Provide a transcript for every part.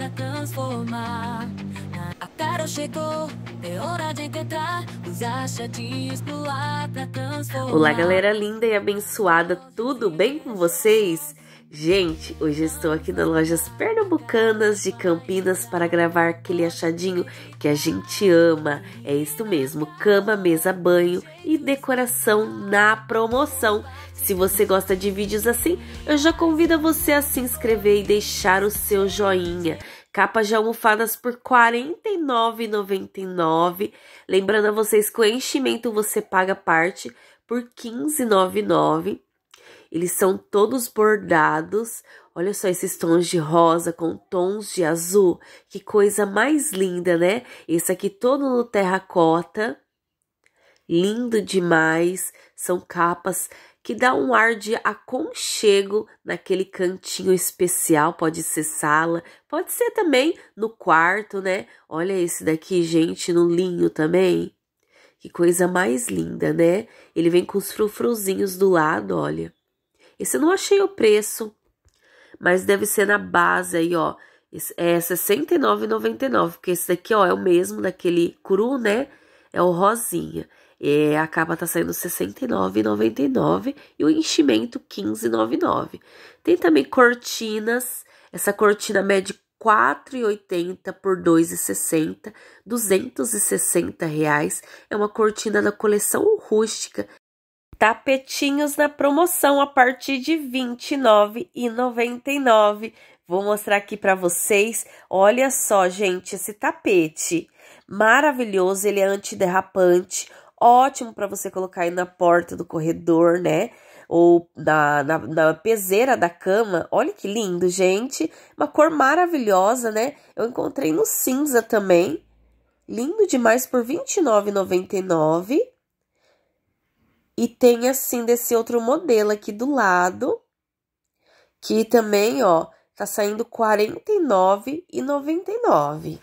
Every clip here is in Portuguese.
pra transformar. A cara chegou, é hora de tentar. Os achadinhos de pra transformar. Olá, galera linda e abençoada, tudo bem com vocês? Gente, hoje estou aqui nas lojas pernambucanas de Campinas para gravar aquele achadinho que a gente ama. É isso mesmo, cama, mesa, banho e decoração na promoção. Se você gosta de vídeos assim, eu já convido você a se inscrever e deixar o seu joinha. Capas de almofadas por R$ 49,99. Lembrando a vocês que o enchimento você paga parte por R$ 15,99. Eles são todos bordados. Olha só esses tons de rosa com tons de azul. Que coisa mais linda, né? Esse aqui todo no terracota lindo demais, são capas que dá um ar de aconchego naquele cantinho especial, pode ser sala, pode ser também no quarto, né? Olha esse daqui, gente, no linho também. Que coisa mais linda, né? Ele vem com os frufruzinhos do lado, olha. Esse eu não achei o preço, mas deve ser na base aí, ó. é R$69,99, porque esse daqui, ó, é o mesmo daquele cru, né? É o rosinha. É, a capa tá saindo R$ 69,99 e o enchimento R$ 15,99. Tem também cortinas. Essa cortina mede 4,80 por 2,60, 260 reais. É uma cortina da coleção rústica. Tapetinhos na promoção a partir de R$ 29,99. Vou mostrar aqui para vocês. Olha só, gente, esse tapete maravilhoso, ele é antiderrapante ótimo para você colocar aí na porta do corredor, né? Ou na, na, na peseira da cama. Olha que lindo, gente. Uma cor maravilhosa, né? Eu encontrei no cinza também. Lindo demais por R$29,99. E tem assim desse outro modelo aqui do lado, que também, ó, tá saindo R$ 49,99.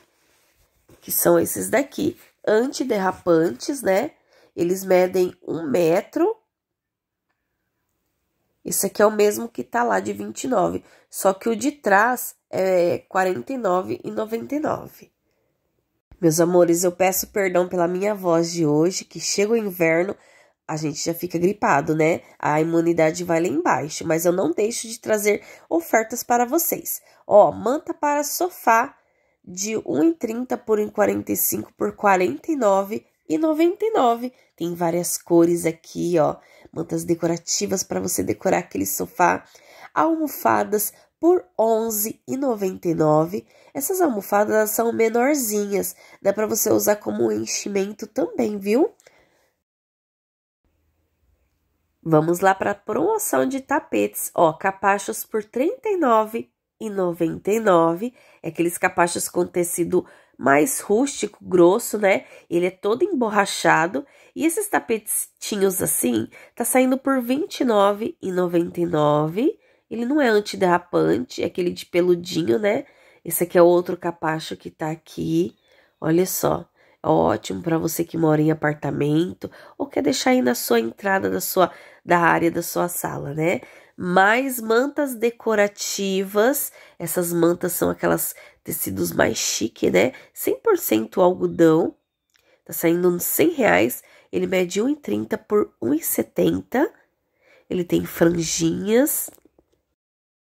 Que são esses daqui, antiderrapantes, né? Eles medem um metro. Isso aqui é o mesmo que tá lá de 29, só que o de trás é 49,99. Meus amores, eu peço perdão pela minha voz de hoje, que chega o inverno, a gente já fica gripado, né? A imunidade vai lá embaixo, mas eu não deixo de trazer ofertas para vocês. Ó, manta para sofá de 1,30 por 1,45 por 49 99. Tem várias cores aqui, ó. Mantas decorativas para você decorar aquele sofá. Almofadas por e 11,99. Essas almofadas são menorzinhas, dá para você usar como enchimento também, viu? Vamos lá para a promoção de tapetes, ó, capachos por R$ 39,99. É aqueles capachos com tecido mais rústico, grosso, né? Ele é todo emborrachado. E esses tapetinhos assim, tá saindo por R$29,99. Ele não é antiderrapante, é aquele de peludinho, né? Esse aqui é outro capacho que tá aqui. Olha só, é ótimo para você que mora em apartamento ou quer deixar aí na sua entrada da sua da área da sua sala, né? mais mantas decorativas. Essas mantas são aquelas tecidos mais chique, né? 100% algodão. Tá saindo uns 100 reais. Ele mede 1,30 por 1,70. Ele tem franjinhas.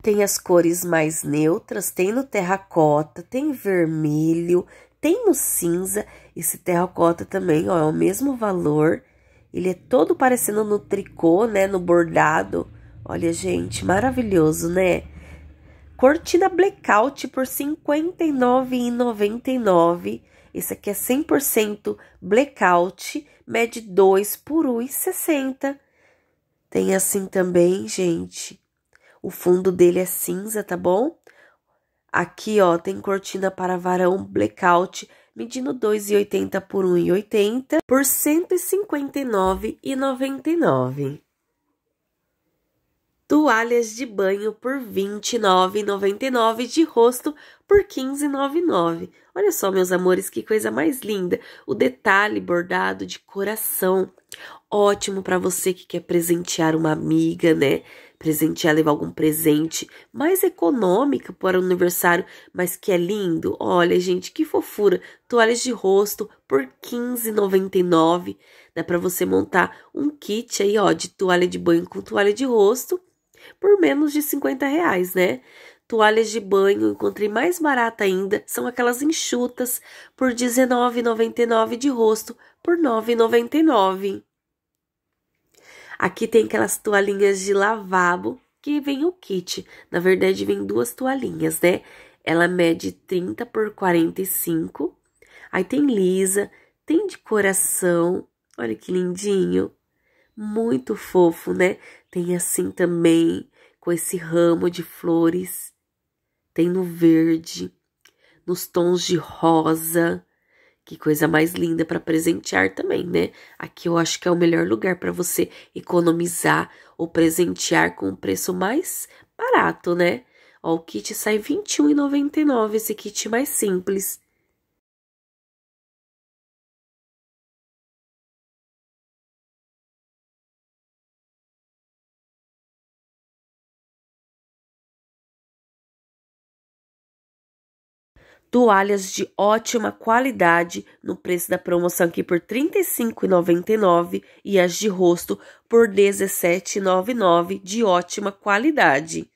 Tem as cores mais neutras. Tem no terracota, tem vermelho, tem no cinza. Esse terracota também, ó, é o mesmo valor. Ele é todo parecendo no tricô, né? No bordado Olha, gente, maravilhoso, né? Cortina blackout por R$ 59,99. Esse aqui é 100% blackout, mede 2 por 1,60. Tem assim também, gente. O fundo dele é cinza, tá bom? Aqui, ó, tem cortina para varão blackout, medindo 2,80 por 1,80 por R$ 159,99 toalhas de banho por R$ 29,99 de rosto por R$ 15,99. Olha só, meus amores, que coisa mais linda! O detalhe bordado de coração. Ótimo para você que quer presentear uma amiga, né? Presentear, levar algum presente mais econômica para o aniversário, mas que é lindo. Olha, gente, que fofura! Toalhas de rosto por R$ 15,99. Dá para você montar um kit aí, ó, de toalha de banho com toalha de rosto por menos de 50 reais, né? Toalhas de banho, encontrei mais barata ainda, são aquelas enxutas por R$19,99 de rosto por R$9,99. Aqui tem aquelas toalhinhas de lavabo que vem o kit. Na verdade, vem duas toalhinhas, né? Ela mede 30 por 45. Aí tem lisa, tem de coração. Olha que lindinho muito fofo, né? Tem assim também, com esse ramo de flores. Tem no verde, nos tons de rosa. Que coisa mais linda para presentear também, né? Aqui eu acho que é o melhor lugar para você economizar ou presentear com um preço mais barato, né? Ó, o kit sai R$21,99, esse kit mais simples. toalhas de ótima qualidade no preço da promoção aqui por R$ 35,99 e as de rosto por R$ 17,99 de ótima qualidade.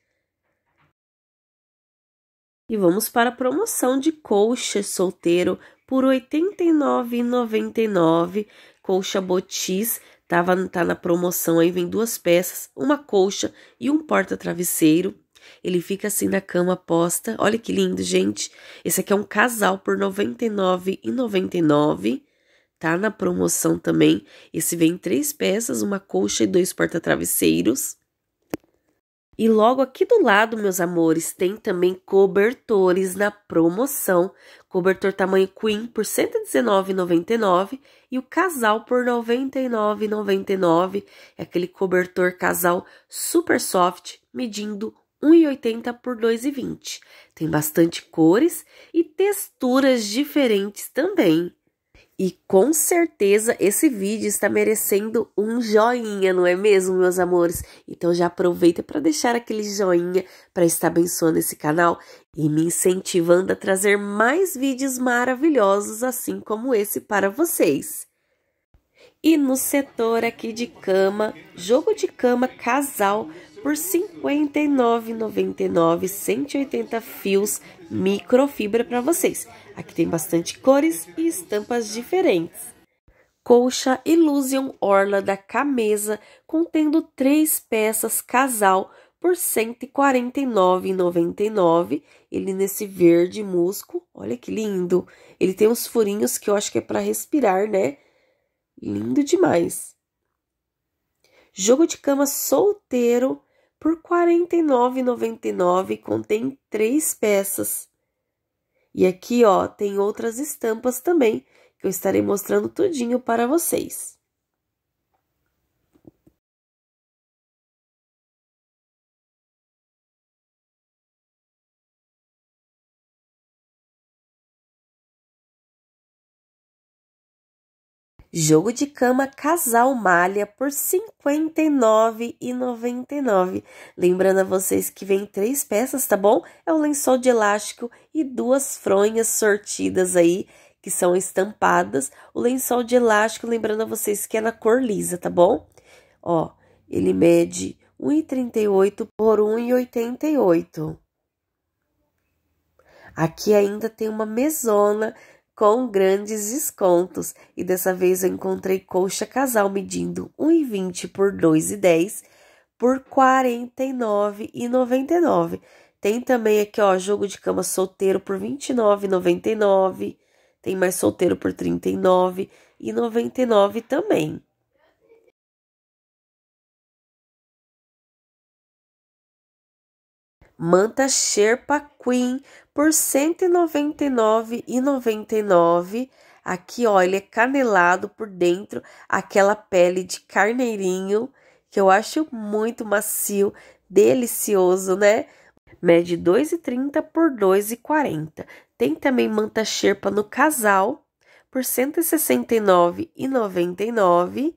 E vamos para a promoção de colcha solteiro por R$ 89,99. Colcha botis tava, tá na promoção aí, vem duas peças, uma colcha e um porta-travesseiro ele fica assim na cama posta. Olha que lindo, gente. Esse aqui é um casal por R$ 99,99. Tá na promoção também. Esse vem em três peças, uma colcha e dois porta-travesseiros. E logo aqui do lado, meus amores, tem também cobertores na promoção. Cobertor tamanho queen por R$ 119,99 e o casal por R$ 99,99. É aquele cobertor casal super soft, medindo 1,80 por 2,20. Tem bastante cores e texturas diferentes também. E com certeza esse vídeo está merecendo um joinha, não é mesmo, meus amores? Então já aproveita para deixar aquele joinha para estar abençoando esse canal e me incentivando a trazer mais vídeos maravilhosos assim como esse para vocês. E no setor aqui de cama, jogo de cama casal, por R$ 59,99, 180 fios microfibra para vocês. Aqui tem bastante cores e estampas diferentes. Colcha Illusion Orla da Camesa, contendo três peças casal por R$ 149,99. Ele nesse verde musco, olha que lindo. Ele tem uns furinhos que eu acho que é para respirar, né? Lindo demais. Jogo de cama solteiro por R$ 49,99 contém três peças. E aqui, ó, tem outras estampas também, que eu estarei mostrando tudinho para vocês. Jogo de cama casal malha por R$ 59,99. Lembrando a vocês que vem três peças, tá bom? É um lençol de elástico e duas fronhas sortidas aí que são estampadas. O lençol de elástico, lembrando a vocês que é na cor lisa, tá bom? Ó, ele mede 1,38 por 1,88. Aqui ainda tem uma mesona com grandes descontos. E dessa vez eu encontrei colcha casal medindo 1,20 por 2,10 por R$ 49,99. Tem também aqui, ó, jogo de cama solteiro por R$ 29,99. Tem mais solteiro por R$ 39,99 também. manta Sherpa Queen por R$ 199,99. Aqui, ó, ele é canelado por dentro, aquela pele de carneirinho, que eu acho muito macio, delicioso, né? Mede 2,30 por 2,40. Tem também manta Sherpa no casal por R$ 169,99.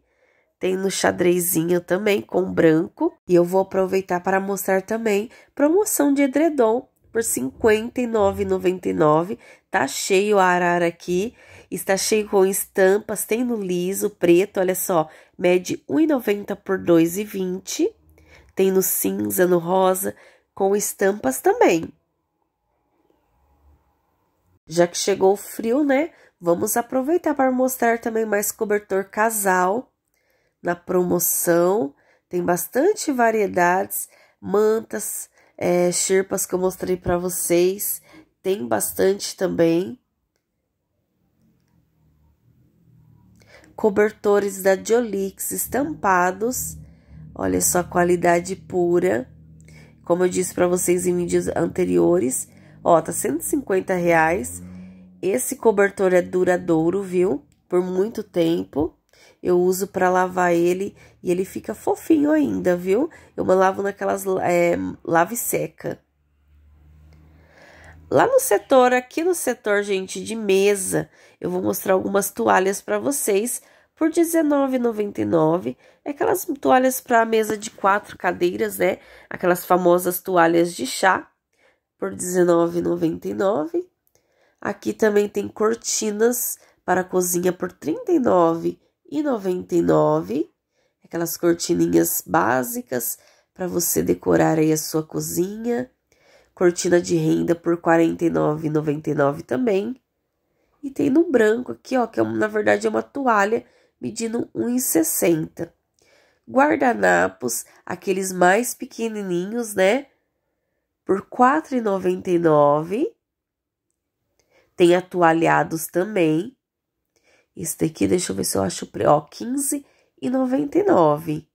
Tem no xadrezinho também com branco. E eu vou aproveitar para mostrar também promoção de edredom por R$ 59,99. Tá cheio o arara aqui. Está cheio com estampas. Tem no liso, preto, olha só. Mede 1,90 por 2,20. Tem no cinza, no rosa, com estampas também. Já que chegou o frio, né? Vamos aproveitar para mostrar também mais cobertor casal na promoção. Tem bastante variedades, mantas, é, xerpas que eu mostrei para vocês. Tem bastante também. Cobertores da Jolix estampados. Olha só a qualidade pura. Como eu disse para vocês em vídeos anteriores, ó, tá 150 reais. Esse cobertor é duradouro, viu? Por muito tempo. Eu uso para lavar ele e ele fica fofinho ainda, viu? Eu lavo naquelas é, eh, lave seca. Lá no setor, aqui no setor, gente, de mesa, eu vou mostrar algumas toalhas para vocês por R$19,99. É aquelas toalhas para mesa de quatro cadeiras, né? Aquelas famosas toalhas de chá por R$19,99. Aqui também tem cortinas para cozinha por R$39,99 e 99, aquelas cortininhas básicas para você decorar aí a sua cozinha. Cortina de renda por 49,99 também. E tem no branco aqui, ó, que é, na verdade é uma toalha medindo 1,60. Guardanapos, aqueles mais pequenininhos, né? Por R$ 4,99. Tem atualhados também. Esse daqui, deixa eu ver se eu acho, ó, 15 e 99.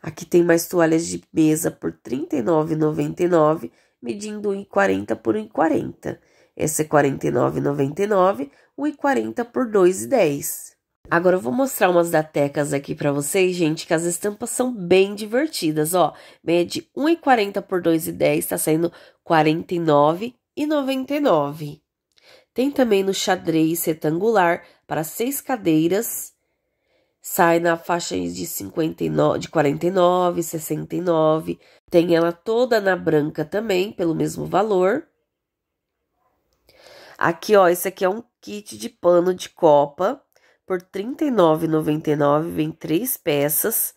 Aqui tem mais toalhas de mesa por R$ 39,99, medindo 1,40 por 1,40. Essa é R$ 49,99, 1,40 por R$ 2,10. Agora eu vou mostrar umas datecas aqui para vocês, gente, que as estampas são bem divertidas, ó. Mede de 1,40 por 2,10 tá saindo R$ 49,99. Tem também no xadrez retangular para seis cadeiras. Sai na faixa de 59, de 49, 69. Tem ela toda na branca também, pelo mesmo valor. Aqui, ó, esse aqui é um kit de pano de copa por R$ 39,99, vem três peças.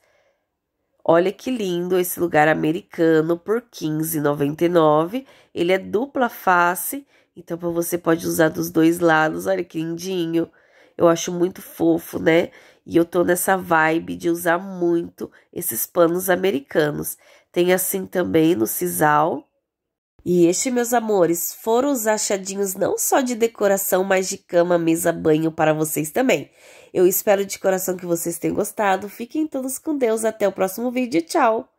Olha que lindo esse lugar americano por R$ 15,99. Ele é dupla face então você pode usar dos dois lados. Olha que lindinho. Eu acho muito fofo, né? E eu tô nessa vibe de usar muito esses panos americanos. Tem assim também no sisal. E este, meus amores, foram os achadinhos não só de decoração, mas de cama, mesa, banho para vocês também. Eu espero de coração que vocês tenham gostado. Fiquem todos com Deus. Até o próximo vídeo. Tchau!